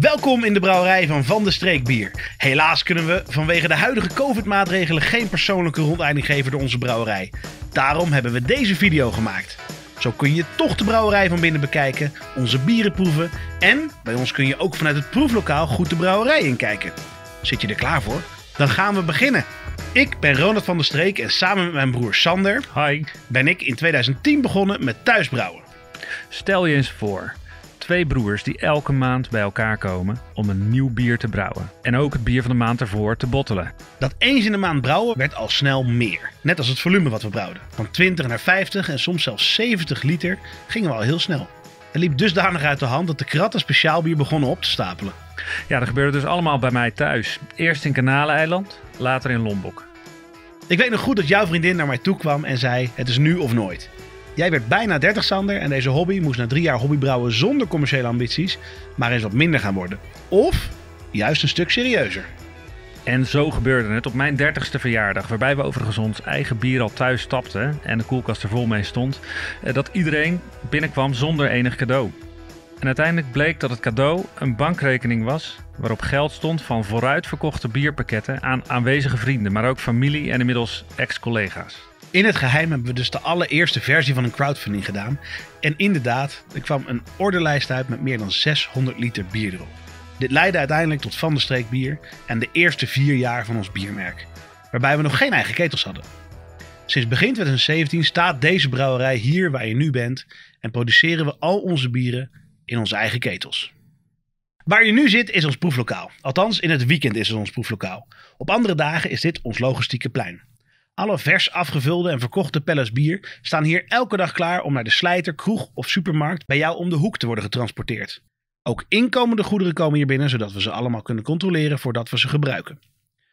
Welkom in de brouwerij van Van de Streek Bier. Helaas kunnen we vanwege de huidige COVID-maatregelen geen persoonlijke rondleiding geven door onze brouwerij. Daarom hebben we deze video gemaakt. Zo kun je toch de brouwerij van binnen bekijken, onze bieren proeven en bij ons kun je ook vanuit het proeflokaal goed de brouwerij inkijken. Zit je er klaar voor? Dan gaan we beginnen. Ik ben Ronald van der Streek en samen met mijn broer Sander Hi. ben ik in 2010 begonnen met thuisbrouwen. Stel je eens voor, Twee broers die elke maand bij elkaar komen om een nieuw bier te brouwen. En ook het bier van de maand ervoor te bottelen. Dat eens in de maand brouwen werd al snel meer. Net als het volume wat we brouwden. Van 20 naar 50 en soms zelfs 70 liter gingen we al heel snel. Het liep dusdanig uit de hand dat de kratten speciaal bier begonnen op te stapelen. Ja, dat gebeurde dus allemaal bij mij thuis. Eerst in Kanaleiland, later in Lombok. Ik weet nog goed dat jouw vriendin naar mij toe kwam en zei: Het is nu of nooit. Jij werd bijna 30, Sander, en deze hobby moest na drie jaar hobbybrouwen zonder commerciële ambities maar eens wat minder gaan worden. Of juist een stuk serieuzer. En zo gebeurde het op mijn 30ste verjaardag, waarbij we overigens ons eigen bier al thuis stapten en de koelkast er vol mee stond, eh, dat iedereen binnenkwam zonder enig cadeau. En uiteindelijk bleek dat het cadeau een bankrekening was waarop geld stond van vooruitverkochte bierpakketten aan aanwezige vrienden, maar ook familie en inmiddels ex-collega's. In het geheim hebben we dus de allereerste versie van een crowdfunding gedaan. En inderdaad, er kwam een orderlijst uit met meer dan 600 liter bier erop. Dit leidde uiteindelijk tot Van der Streek Bier en de eerste vier jaar van ons biermerk. Waarbij we nog geen eigen ketels hadden. Sinds begin 2017 staat deze brouwerij hier waar je nu bent en produceren we al onze bieren in onze eigen ketels. Waar je nu zit is ons proeflokaal. Althans, in het weekend is het ons proeflokaal. Op andere dagen is dit ons logistieke plein. Alle vers afgevulde en verkochte pellesbier bier staan hier elke dag klaar om naar de slijter, kroeg of supermarkt bij jou om de hoek te worden getransporteerd. Ook inkomende goederen komen hier binnen, zodat we ze allemaal kunnen controleren voordat we ze gebruiken.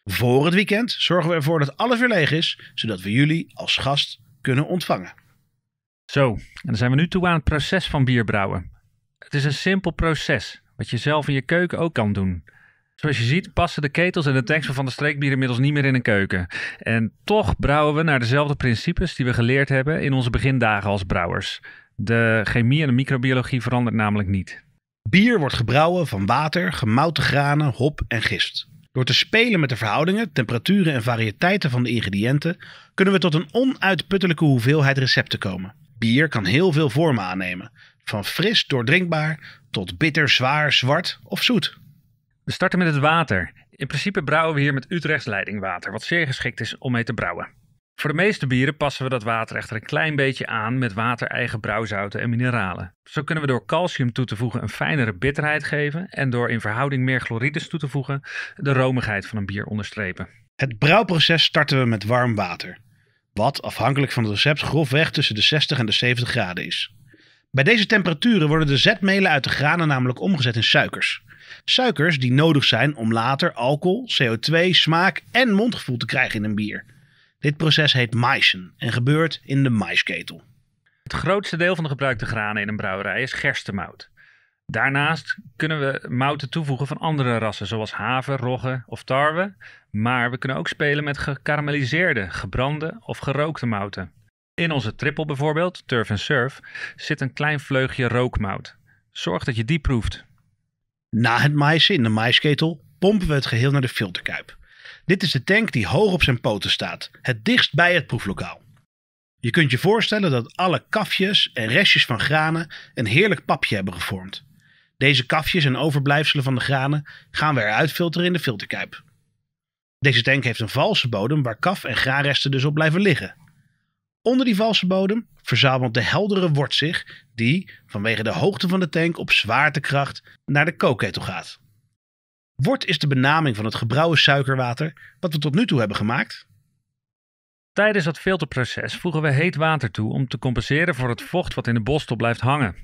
Voor het weekend zorgen we ervoor dat alles weer leeg is, zodat we jullie als gast kunnen ontvangen. Zo, en dan zijn we nu toe aan het proces van bierbrouwen. Het is een simpel proces, wat je zelf in je keuken ook kan doen. Zoals je ziet passen de ketels en de tanks van de streekbier inmiddels niet meer in een keuken. En toch brouwen we naar dezelfde principes die we geleerd hebben in onze begindagen als brouwers. De chemie en de microbiologie verandert namelijk niet. Bier wordt gebrouwen van water, gemouten granen, hop en gist. Door te spelen met de verhoudingen, temperaturen en variëteiten van de ingrediënten kunnen we tot een onuitputtelijke hoeveelheid recepten komen. Bier kan heel veel vormen aannemen, van fris doordrinkbaar tot bitter, zwaar, zwart of zoet. We starten met het water. In principe brouwen we hier met Utrechts leidingwater, wat zeer geschikt is om mee te brouwen. Voor de meeste bieren passen we dat water echter een klein beetje aan met water-eigen brouwzouten en mineralen. Zo kunnen we door calcium toe te voegen een fijnere bitterheid geven en door in verhouding meer chlorides toe te voegen de romigheid van een bier onderstrepen. Het brouwproces starten we met warm water, wat afhankelijk van het recept grofweg tussen de 60 en de 70 graden is. Bij deze temperaturen worden de zetmelen uit de granen namelijk omgezet in suikers. Suikers die nodig zijn om later alcohol, CO2, smaak en mondgevoel te krijgen in een bier. Dit proces heet maisen en gebeurt in de maisketel. Het grootste deel van de gebruikte granen in een brouwerij is gerstemout. Daarnaast kunnen we mouten toevoegen van andere rassen, zoals haver, rogge of tarwe. Maar we kunnen ook spelen met gekarameliseerde, gebrande of gerookte mouten. In onze trippel bijvoorbeeld, Turf en Surf, zit een klein vleugje rookmout. Zorg dat je die proeft. Na het maïsje in de maïsketel pompen we het geheel naar de filterkuip. Dit is de tank die hoog op zijn poten staat, het dichtst bij het proeflokaal. Je kunt je voorstellen dat alle kafjes en restjes van granen een heerlijk papje hebben gevormd. Deze kafjes en overblijfselen van de granen gaan we eruit filteren in de filterkuip. Deze tank heeft een valse bodem waar kaf en graanresten dus op blijven liggen. Onder die valse bodem verzamelt de heldere wort zich, die vanwege de hoogte van de tank op zwaartekracht naar de kookketel gaat. Wort is de benaming van het gebrouwen suikerwater wat we tot nu toe hebben gemaakt. Tijdens dat filterproces voegen we heet water toe om te compenseren voor het vocht wat in de bostel blijft hangen.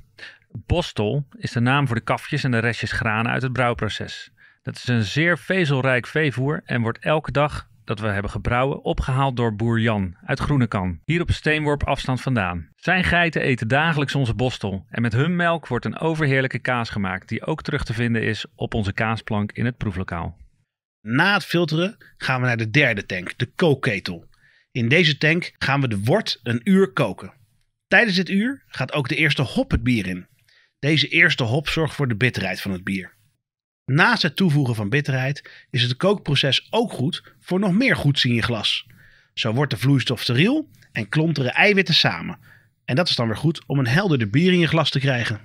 Bostel is de naam voor de kafjes en de restjes granen uit het brouwproces. Dat is een zeer vezelrijk veevoer en wordt elke dag dat we hebben gebrouwen, opgehaald door boer Jan uit Groenekan, hier op steenworp afstand vandaan. Zijn geiten eten dagelijks onze bostel en met hun melk wordt een overheerlijke kaas gemaakt die ook terug te vinden is op onze kaasplank in het proeflokaal. Na het filteren gaan we naar de derde tank, de kookketel. In deze tank gaan we de wort een uur koken. Tijdens dit uur gaat ook de eerste hop het bier in. Deze eerste hop zorgt voor de bitterheid van het bier. Naast het toevoegen van bitterheid is het kookproces ook goed voor nog meer zien in je glas. Zo wordt de vloeistof steriel en klonteren eiwitten samen. En dat is dan weer goed om een helderder bier in je glas te krijgen.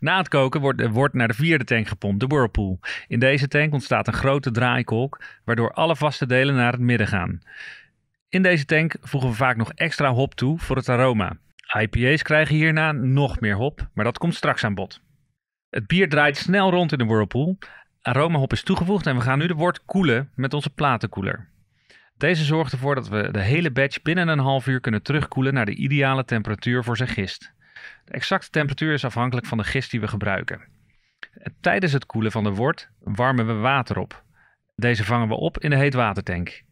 Na het koken wordt, eh, wordt naar de vierde tank gepompt, de whirlpool. In deze tank ontstaat een grote draaikolk, waardoor alle vaste delen naar het midden gaan. In deze tank voegen we vaak nog extra hop toe voor het aroma. IPA's krijgen hierna nog meer hop, maar dat komt straks aan bod. Het bier draait snel rond in de whirlpool. Aroma hop is toegevoegd en we gaan nu de wort koelen met onze platenkoeler. Deze zorgt ervoor dat we de hele batch binnen een half uur kunnen terugkoelen naar de ideale temperatuur voor zijn gist. De exacte temperatuur is afhankelijk van de gist die we gebruiken. Tijdens het koelen van de wort warmen we water op. Deze vangen we op in de heetwatertank.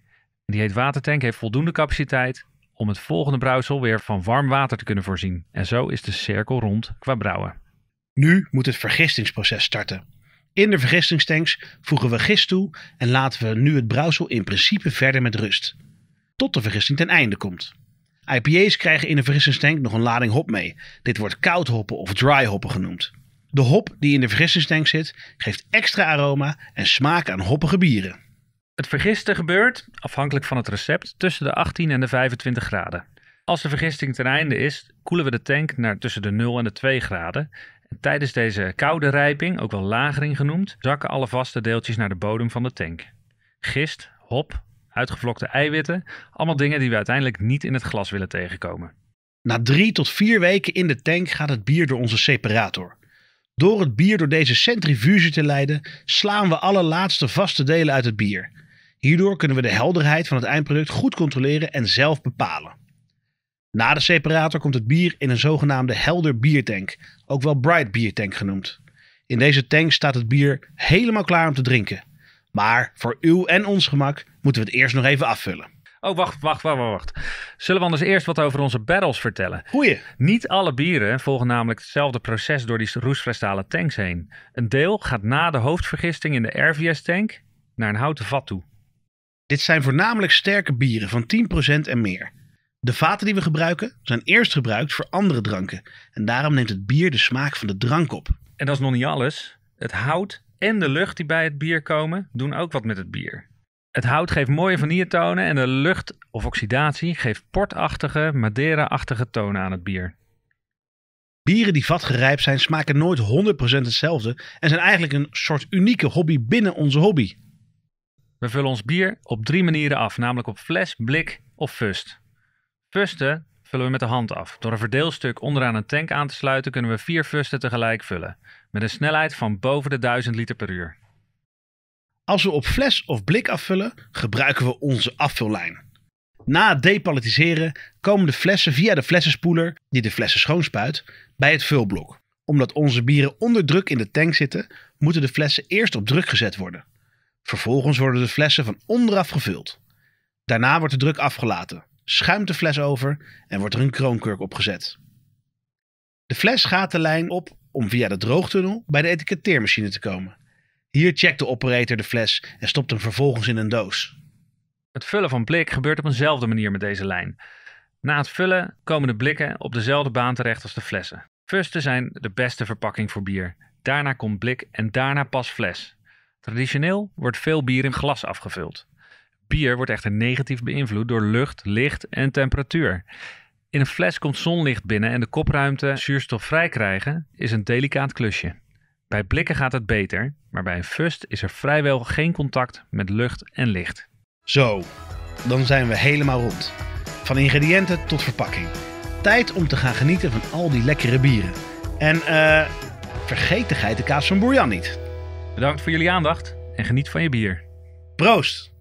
Die heetwatertank heeft voldoende capaciteit om het volgende brouwsel weer van warm water te kunnen voorzien. En zo is de cirkel rond qua brouwen. Nu moet het vergistingsproces starten. In de vergistingstanks voegen we gist toe en laten we nu het brouwsel in principe verder met rust. Tot de vergisting ten einde komt. IPA's krijgen in de vergistingstank nog een lading hop mee. Dit wordt koud hoppen of dry hoppen genoemd. De hop die in de vergistingstank zit geeft extra aroma en smaak aan hoppige bieren. Het vergisten gebeurt, afhankelijk van het recept, tussen de 18 en de 25 graden. Als de vergisting ten einde is, koelen we de tank naar tussen de 0 en de 2 graden Tijdens deze koude rijping, ook wel lagering genoemd, zakken alle vaste deeltjes naar de bodem van de tank. Gist, hop, uitgevlokte eiwitten, allemaal dingen die we uiteindelijk niet in het glas willen tegenkomen. Na drie tot vier weken in de tank gaat het bier door onze separator. Door het bier door deze centrifuge te leiden, slaan we alle laatste vaste delen uit het bier. Hierdoor kunnen we de helderheid van het eindproduct goed controleren en zelf bepalen. Na de separator komt het bier in een zogenaamde helder biertank, ook wel bright biertank genoemd. In deze tank staat het bier helemaal klaar om te drinken. Maar voor uw en ons gemak moeten we het eerst nog even afvullen. Oh, wacht, wacht, wacht, wacht. Zullen we anders eerst wat over onze barrels vertellen? Goeie. Niet alle bieren volgen namelijk hetzelfde proces door die roestvrijstalen tanks heen. Een deel gaat na de hoofdvergisting in de RVS-tank naar een houten vat toe. Dit zijn voornamelijk sterke bieren van 10% en meer. De vaten die we gebruiken zijn eerst gebruikt voor andere dranken. En daarom neemt het bier de smaak van de drank op. En dat is nog niet alles. Het hout en de lucht die bij het bier komen doen ook wat met het bier. Het hout geeft mooie vaniertonen en de lucht of oxidatie geeft portachtige, madeiraachtige tonen aan het bier. Bieren die vatgerijpt zijn smaken nooit 100% hetzelfde en zijn eigenlijk een soort unieke hobby binnen onze hobby. We vullen ons bier op drie manieren af, namelijk op fles, blik of fust. Fusten vullen we met de hand af. Door een verdeelstuk onderaan een tank aan te sluiten kunnen we vier fusten tegelijk vullen. Met een snelheid van boven de 1000 liter per uur. Als we op fles of blik afvullen, gebruiken we onze afvullijn. Na het depalletiseren komen de flessen via de flessenspoeler, die de flessen schoonspuit, bij het vulblok. Omdat onze bieren onder druk in de tank zitten, moeten de flessen eerst op druk gezet worden. Vervolgens worden de flessen van onderaf gevuld. Daarna wordt de druk afgelaten schuimt de fles over en wordt er een kroonkurk opgezet. De fles gaat de lijn op om via de droogtunnel bij de etiketteermachine te komen. Hier checkt de operator de fles en stopt hem vervolgens in een doos. Het vullen van blik gebeurt op eenzelfde manier met deze lijn. Na het vullen komen de blikken op dezelfde baan terecht als de flessen. Fusten zijn de beste verpakking voor bier. Daarna komt blik en daarna pas fles. Traditioneel wordt veel bier in glas afgevuld. Bier wordt echter negatief beïnvloed door lucht, licht en temperatuur. In een fles komt zonlicht binnen en de kopruimte vrij krijgen is een delicaat klusje. Bij blikken gaat het beter, maar bij een fust is er vrijwel geen contact met lucht en licht. Zo, dan zijn we helemaal rond. Van ingrediënten tot verpakking. Tijd om te gaan genieten van al die lekkere bieren. En uh, vergeet de geitenkaas van Boerjan niet. Bedankt voor jullie aandacht en geniet van je bier. Proost!